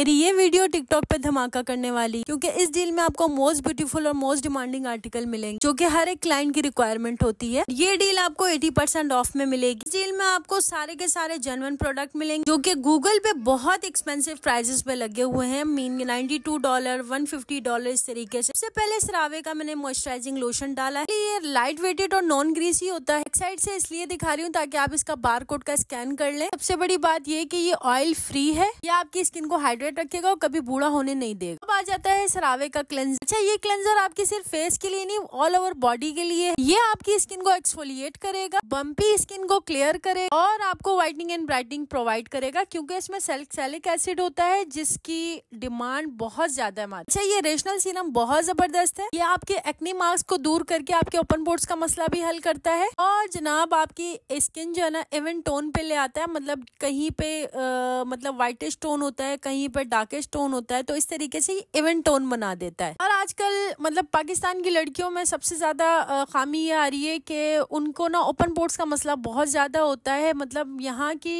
मेरी ये video TikTok पे धमाका करने वाली क्योंकि इस डील में आपको मोस्ट ब्यूटीफुल और मोस्ट डिमांडिंग आर्टिकल मिलेंगे जो कि हर एक क्लाइंट की रिक्वायरमेंट होती है ये डील आपको 80 परसेंट ऑफ में मिलेगी इस डील में आपको सारे के सारे जनवन प्रोडक्ट मिलेंगे जो कि गूगल पे बहुत एक्सपेंसिव प्राइजेस पे लगे हुए हैं mean two dollar fifty dollar इस तरीके से सबसे पहले सरावे का मैंने मॉइस्चराइजिंग लोशन डाला है ये लाइट वेटेड और नॉन ग्रीसी होता है साइड से इसलिए दिखा रही हूँ ताकि आप इसका बार कोड का स्कैन कर ले सबसे बड़ी बात यह की ये ऑयल फ्री है यह आपकी स्किन को हाइड्रेट हाइड्रेट रखेगा और कभी बूढ़ा होने नहीं देगा अब आ जाता है सरावे का क्लेंजर अच्छा ये क्लेंजर आपके सिर्फ फेस के लिए नहीं ऑल ओवर बॉडी के लिए ये आपकी स्किन को एक्सफोलिएट करेगा बम्पी स्किन को क्लियर करे और आपको व्हाइटनिंग एंड ब्राइटनिंग प्रोवाइड करेगा क्योंकि इसमें सेल्सैलिक एसिड होता है जिसकी डिमांड बहुत ज्यादा है अच्छा ये रेशनल सीरम बहुत जबरदस्त है ये आपके एक्नी मार्क्स को दूर करके आपके ओपन बोर्ड का मसला भी हल करता है और जनाब आपकी स्किन जो है ना इवन टोन पे ले आता है मतलब कहीं पे आ, मतलब व्हाइटिश टोन होता है कहीं पे पर डार्केस्ट टोन होता है तो इस तरीके से इवन टोन बना देता है आजकल मतलब पाकिस्तान की लड़कियों में सबसे ज़्यादा खामी ये आ रही है कि उनको ना ओपन पोर्ट्स का मसला बहुत ज़्यादा होता है मतलब यहाँ की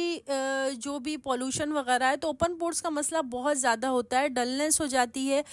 जो भी पोल्यूशन वगैरह है तो ओपन पोर्ट्स का मसला बहुत ज़्यादा होता है डलनेस हो जाती है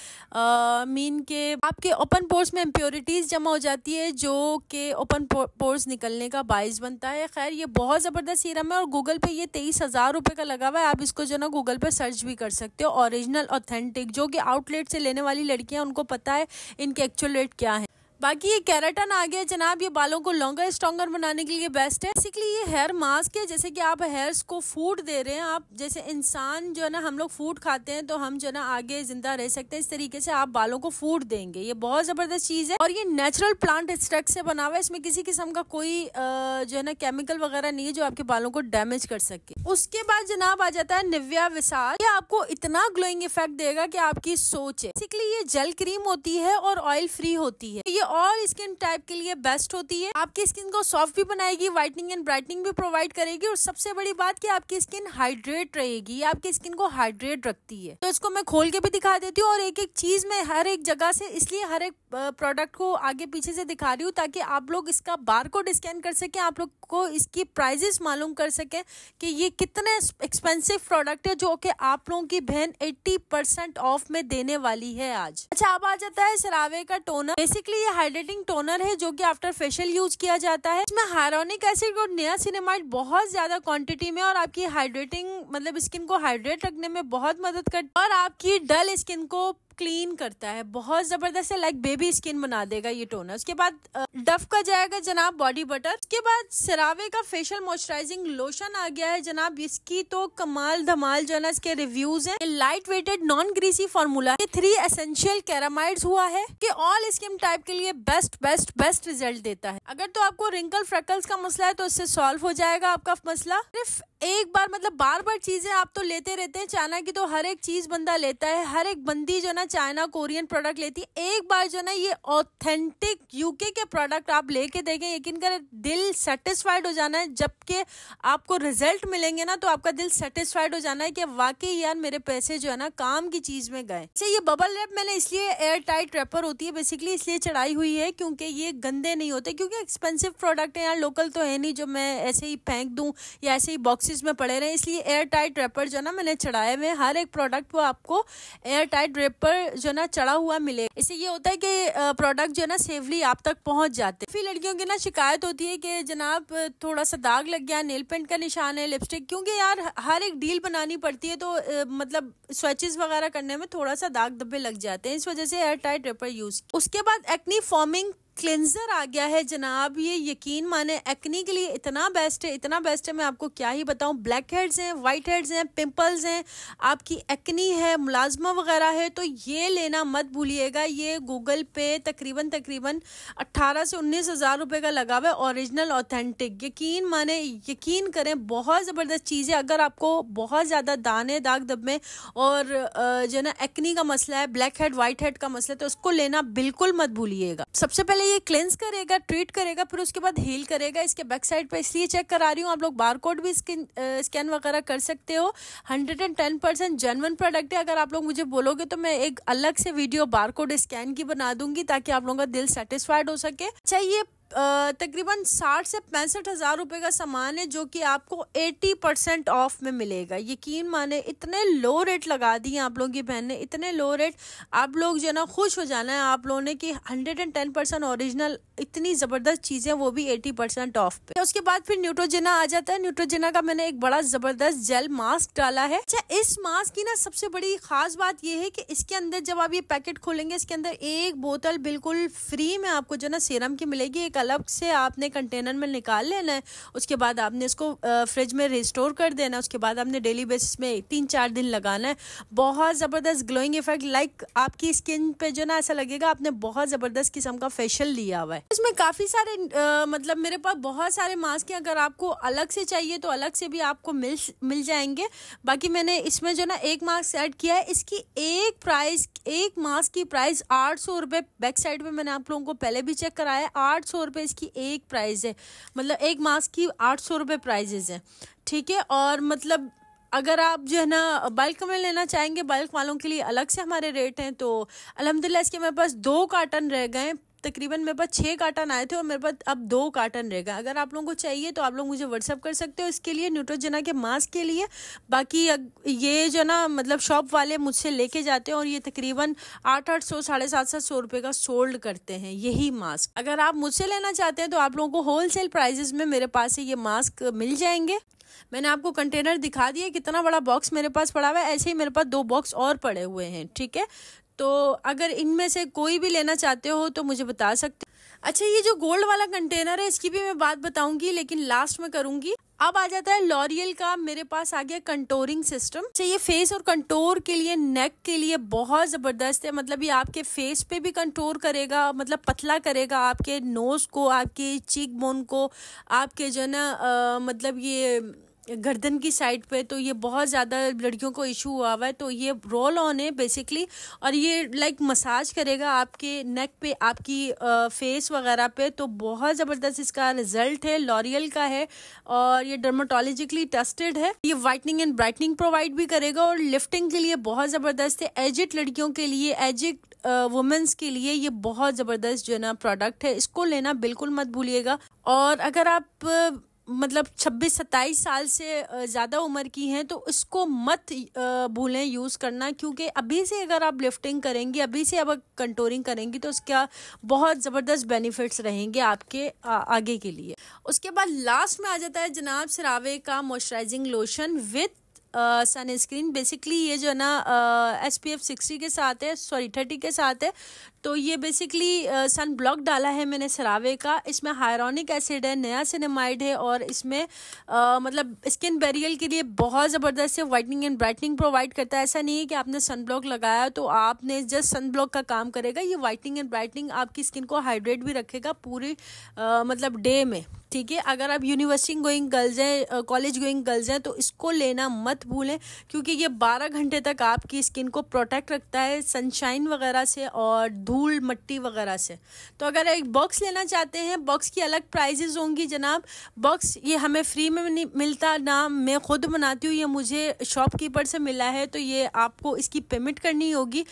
मीन के आपके ओपन पोर्ट्स में इम्प्योरिटीज़ जमा हो जाती है जो कि ओपन पोर्ट्स निकलने का बायस बनता है खैर ये बहुत ज़बरदस्त सीरम है और गूगल पर ये तेईस हज़ार रुपये का लगा हुआ है आप इसको जो ना गूगल पर सर्च भी कर सकते हो ओरिजिनल ऑथेंटिक जो कि आउटलेट से लेने वाली लड़कियाँ उनको पता पता है इनके एक्चुअल रेट क्या है बाकी ये कैराटन आ गया जनाब ये बालों को लॉन्गर स्ट्रॉगर बनाने के लिए बेस्ट है बेसिकली ये हेयर मास्क है जैसे कि आप हेयर्स को फूड दे रहे हैं आप जैसे इंसान जो है ना हम लोग फूड खाते हैं तो हम जो है ना आगे जिंदा रह सकते हैं इस तरीके से आप बालों को फूड देंगे ये बहुत जबरदस्त चीज है और ये नेचुरल प्लांट स्ट्रक्ट से बना हुआ है इसमें किसी किस्म का कोई जो है ना केमिकल वगैरह नहीं है जो आपके बालों को डैमेज कर सके उसके बाद जनाब आ जाता है निव्या विशाल ये आपको इतना ग्लोइंग इफेक्ट देगा की आपकी सोच है बेसिकली ये जेल क्रीम होती है और ऑयल फ्री होती है ये और स्किन टाइप के लिए बेस्ट होती है आपकी स्किन को सॉफ्ट भी बनाएगी व्हाइटनिंग एंड ब्राइटनिंग भी प्रोवाइड करेगी और सबसे बड़ी बात की आपकी स्किन हाइड्रेट रहेगी आपकी स्किन को हाइड्रेट रखती है तो इसको मैं खोल के भी दिखा देती हूँ और एक एक चीज में हर एक जगह से इसलिए हर एक प्रोडक्ट को आगे पीछे से दिखा रही हूँ ताकि आप लोग इसका बार कोड स्कैन कर सके आप लोग को इसकी प्राइजेस मालूम कर सके कि ये कितने एक्सपेंसिव प्रोडक्ट है जो कि आप लोगों की बहन 80 परसेंट ऑफ में देने वाली है आज अच्छा अब आ जाता है सरावे का टोनर बेसिकली ये हाइड्रेटिंग टोनर है जो कि आफ्टर फेशियल यूज किया जाता है इसमें हाइरोनिक एसिड और नया सिनेमाइड बहुत ज्यादा क्वांटिटी में और आपकी हाइड्रेटिंग मतलब स्किन को हाइड्रेट रखने में बहुत मदद करती है और आपकी डल स्किन को क्लीन करता है बहुत ज़बरदस्त है लाइक बेबी स्किन बना देगा ये टोनर उसके बाद डफ का जाएगा जनाब बॉडी बटर उसके बाद सरावे का फेशियल मॉइस्चराइजिंग लोशन आ गया है जनाब इसकी तो कमाल धमाल जो है ना इसके रिव्यूज है light weighted non greasy formula three essential ceramide हुआ है कि ऑल स्किन टाइप के लिए बेस्ट बेस्ट बेस्ट रिजल्ट देता है अगर तो आपको रिंकल फ्रेकल्स का मसला है तो इससे सॉल्व हो जाएगा आपका मसला सिर्फ एक बार मतलब बार बार चीजें आप तो लेते रहते हैं चाइना की तो हर एक चीज बंदा लेता है हर एक बंदी जो ना चाइना कोरियन प्रोडक्ट लेती है एक बार जो ना ये ऑथेंटिक यूके के प्रोडक्ट आप लेके देखें यकीन करें दिल सेटिस्फाइड हो जाना है जबकि आपको रिजल्ट मिलेंगे ना तो आपका दिल सेटिस्फाइड हो जाना है कि वाकई यार मेरे पैसे जो है ना काम की चीज़ में गए अच्छा ये बबल रैप मैंने इसलिए एयर टाइट रैपर होती है बेसिकली इसलिए चढ़ाई हुई है क्योंकि ये गंदे नहीं होते क्योंकि एक्सपेंसिव प्रोडक्ट है यार लोकल तो है नहीं जो मैं ऐसे ही फेंक दूँ या ऐसे ही बॉक्सेस में पड़े रहे इसलिए एयर टाइट रैपर जो है ना मैंने चढ़ाए हुए हर एक प्रोडक्ट वो आपको एयर टाइट रेपर पर जो ना चढ़ा हुआ मिले इससे ये होता है कि प्रोडक्ट जो है ना सेफली आप तक पहुंच जाते हैं फिर लड़कियों की ना शिकायत होती है कि जनाब थोड़ा सा दाग लग गया नेल पेंट का निशान है लिपस्टिक क्योंकि यार हर एक डील बनानी पड़ती है तो मतलब स्वेचेस वगैरह करने में थोड़ा सा दाग धब्बे लग जाते हैं इस वजह से एयर टाइट रेपर यूज उसके बाद एक्नी फॉर्मिंग क्लेंजर आ गया है जनाब ये यकीन माने एक्नी के लिए इतना बेस्ट है इतना बेस्ट है मैं आपको क्या ही बताऊं ब्लैक हेड्स हैं वाइट हेड्स हैं पिंपल्स हैं आपकी एक्नी है मुलाजमा वगैरह है तो ये लेना मत भूलिएगा ये गूगल पे तकरीबन तकरीबन अट्ठारह से उन्नीस हज़ार रुपये का लगा हुआ है औरिजिनल ऑथेंटिक यकीन माने यकीन करें बहुत ज़बरदस्त चीज़ है अगर आपको बहुत ज़्यादा दाने दाग दबे और जो है ना एक्नी का मसला है ब्लैक हेड वाइट हेड का मसला है तो उसको लेना बिल्कुल मत भूलिएगा सबसे पहले ये क्लेंस करेगा ट्रीट करेगा फिर उसके बाद हील करेगा इसके बैक साइड पर इसलिए चेक करा रही हूँ आप लोग बार कोड भी स्किन स्कैन वगैरह कर सकते हो hundred and ten percent genuine product है अगर आप लोग मुझे बोलोगे तो मैं एक अलग से वीडियो बार कोड स्कैन की बना दूंगी ताकि आप लोगों का दिल सेटिस्फाइड हो सके अच्छा ये तकरीबन साठ से पैंसठ हज़ार रुपये का सामान है जो कि आपको एटी परसेंट ऑफ में मिलेगा यकीन माने इतने लो रेट लगा दिए आप लोगों की बहन ने इतने लो रेट आप लोग जो है ना खुश हो जाना है आप लोगों ने कि hundred and ten percent original इतनी ज़बरदस्त चीज़ें वो भी एटी परसेंट ऑफ पे उसके बाद फिर न्यूट्रोजेना आ जाता है न्यूट्रोजेना का मैंने एक बड़ा ज़बरदस्त जेल मास्क डाला है अच्छा इस मास्क की ना सबसे बड़ी खास बात यह है कि इसके अंदर जब आप ये पैकेट खोलेंगे इसके अंदर एक बोतल बिल्कुल फ्री में आपको जो ना सीरम की मिलेगी एक अलग से आपने कंटेनर में निकाल लेना है उसके बाद आपने इसको फ्रिज में रिस्टोर कर देना है उसके बाद आपने डेली बेसिस में तीन चार दिन लगाना है बहुत ज़बरदस्त ग्लोइंग इफेक्ट लाइक आपकी स्किन पे जो ना ऐसा लगेगा आपने बहुत ज़बरदस्त किस्म का फेशियल लिया हुआ है इसमें काफ़ी सारे आ, मतलब मेरे पास बहुत सारे मास्क हैं अगर आपको अलग से चाहिए तो अलग से भी आपको मिल मिल जाएंगे बाकी मैंने इसमें जो ना एक मास्क ऐड किया है इसकी एक प्राइस एक मास्क की प्राइस आठ सौ रुपये बैक साइड में मैंने आप लोगों को पहले भी चेक कराया है आठ सौ रुपये इसकी एक प्राइस है मतलब एक मास्क की आठ सौ रुपये प्राइजेज हैं ठीक है और मतलब अगर आप जो है ना बल्क में लेना चाहेंगे बल्क वालों के लिए अलग से हमारे रेट हैं तो अलहमदिल्ला इसके मेरे पास दो कार्टन रह गए तकरीबन मेरे पास छः कार्टन आए थे और मेरे पास अब दो कार्टन रहेगा अगर आप लोगों को चाहिए तो आप लोग मुझे व्हाट्सअप कर सकते हो इसके लिए न्यूट्रोजेना के मास्क के लिए बाकी ये जो ना मतलब शॉप वाले मुझसे लेके जाते हैं और ये तकरीबन आठ आठ सौ साढ़े सात सात सौ रुपये का सोल्ड करते हैं यही मास्क अगर आप मुझसे लेना चाहते हैं तो आप लोगों को होल प्राइजेस में मेरे पास ये मास्क मिल जाएंगे मैंने आपको कंटेनर दिखा दिया कितना बड़ा बॉक्स मेरे पास पड़ा हुआ है ऐसे ही मेरे पास दो बॉक्स और पड़े हुए हैं ठीक है तो अगर इनमें से कोई भी लेना चाहते हो तो मुझे बता सकते अच्छा ये जो गोल्ड वाला कंटेनर है इसकी भी मैं बात बताऊंगी लेकिन लास्ट में करूंगी अब आ जाता है लॉरियल का मेरे पास आ गया कंटोरिंग सिस्टम अच्छा, ये फेस और कंटोर के लिए नेक के लिए बहुत ज़बरदस्त है मतलब ये आपके फेस पे भी कंटोर करेगा मतलब पतला करेगा आपके नोज़ को आपके चीक बोन को आपके जो है ना मतलब ये गर्दन की साइड पे तो ये बहुत ज़्यादा लड़कियों को इशू हुआ हुआ है तो ये रोल ऑन है बेसिकली और ये लाइक मसाज करेगा आपके नेक पे आपकी फेस वगैरह पे तो बहुत ज़बरदस्त इसका रिजल्ट है लॉरियल का है और ये डर्माटोलॉजिकली टेस्टेड है ये वाइटनिंग एंड ब्राइटनिंग प्रोवाइड भी करेगा और लिफ्टिंग के लिए बहुत ज़बरदस्त है एजिड लड़कियों के लिए एजिड वुमेंस के लिए ये बहुत ज़बरदस्त जो है ना प्रोडक्ट है इसको लेना बिल्कुल मत भूलिएगा और अगर आप मतलब 26-27 साल से ज़्यादा उम्र की हैं तो इसको मत भूलें यूज़ करना क्योंकि अभी से अगर आप लिफ्टिंग करेंगी अभी से अब कंटोरिंग करेंगी तो उसका बहुत ज़बरदस्त बेनिफिट्स रहेंगे आपके आगे के लिए उसके बाद लास्ट में आ जाता है जनाब सरावे का moisturising lotion with sunscreen basically ये जो है ना एस पी एफ सिक्सटी के साथ है सॉरी थर्टी के साथ है तो ये बेसिकली सन ब्लॉक डाला है मैंने सरावे का इसमें हायरोनिक एसिड है नया सिनेमाइड है और इसमें आ, मतलब स्किन बैरियल के लिए बहुत ज़बरदस्त है वाइटनिंग एंड ब्राइटनिंग प्रोवाइड करता है ऐसा नहीं है कि आपने सन ब्लॉक लगाया तो आपने जस्ट सन ब्लॉक का काम करेगा ये वाइटनिंग एंड ब्राइटनिंग आपकी स्किन को हाइड्रेट भी रखेगा पूरी आ, मतलब डे में ठीक है अगर आप यूनिवर्सिटी गोइंग गर्ल्स हैं कॉलेज गोइंग गर्ल्स हैं तो इसको लेना मत भूलें क्योंकि ये 12 घंटे तक आपकी स्किन को प्रोटेक्ट रखता है सनशाइन वगैरह से और धूल मट्टी वगैरह से तो अगर एक बॉक्स लेना चाहते हैं बॉक्स की अलग प्राइजेज होंगी जनाब बॉक्स ये हमें फ्री में नहीं मिलता ना मैं खुद बनाती हूँ ये मुझे शॉपकीपर से मिला है तो ये आपको इसकी पेमेंट करनी होगी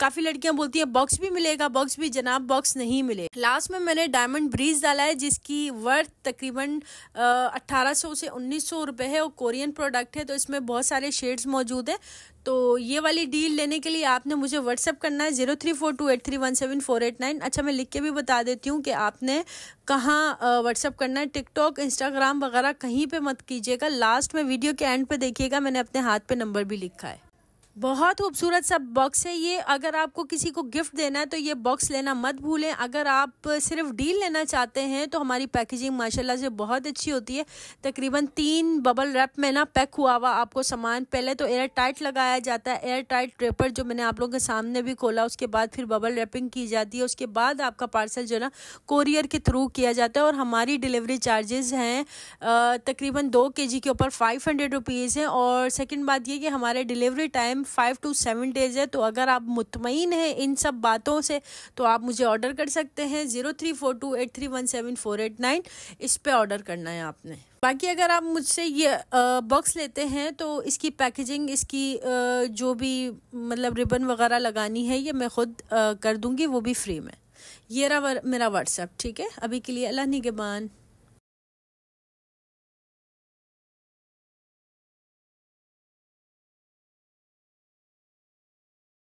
काफ़ी लड़कियाँ बोलती हैं बॉक्स भी मिलेगा बॉक्स भी जनाब बॉक्स नहीं मिले लास्ट में मैंने डायमंड ब्रीज डाला है जिसकी वर्थ तकरीबन अट्ठारह से उन्नीस सौ है और कोरियन प्रोडक्ट है तो इसमें बहुत सारे शेड्स मौजूद हैं तो ये वाली डील लेने के लिए आपने मुझे व्हाट्सअप करना है zero three four two eight three one seven four eight nine अच्छा मैं लिख के भी बता देती हूँ कि आपने कहाँ व्हाट्सअप करना है टिकटॉक इंस्टाग्राम वगैरह कहीं पे मत कीजिएगा लास्ट में वीडियो के एंड पे देखिएगा मैंने अपने हाथ पे नंबर भी लिखा है बहुत खूबसूरत सा बॉक्स है ये अगर आपको किसी को गिफ्ट देना है तो ये बॉक्स लेना मत भूलें अगर आप सिर्फ डील लेना चाहते हैं तो हमारी पैकेजिंग माशाल्लाह से बहुत अच्छी होती है तकरीबन तीन बबल रैप में ना पैक हुआ हुआ आपको सामान पहले तो एयर टाइट लगाया जाता है एयर टाइट ट्रेपर जो मैंने आप लोगों के सामने भी खोला उसके बाद फिर बबल रैपिंग की जाती है उसके बाद आपका पार्सल जो है ना कोरियर के थ्रू किया जाता है और हमारी डिलीवरी चार्जेज़ हैं तकरीबन दो के के ऊपर फाइव हंड्रेड रुपीज़ हैं और सेकेंड बात यह कि हमारे delivery time time five to seven days है तो अगर आप मुतमिन हैं इन सब बातों से तो आप मुझे ऑर्डर कर सकते हैं zero three four two eight three one seven four eight nine इस पर ऑर्डर करना है आपने बाकी अगर आप मुझसे ये बॉक्स लेते हैं तो इसकी पैकेजिंग इसकी आ, जो भी मतलब रिबन वगैरह लगानी है ये मैं खुद आ, कर दूँगी वो भी फ्री में ये रहा मेरा व्हाट्सअप ठीक है अभी के लिए अल्लाह निगबान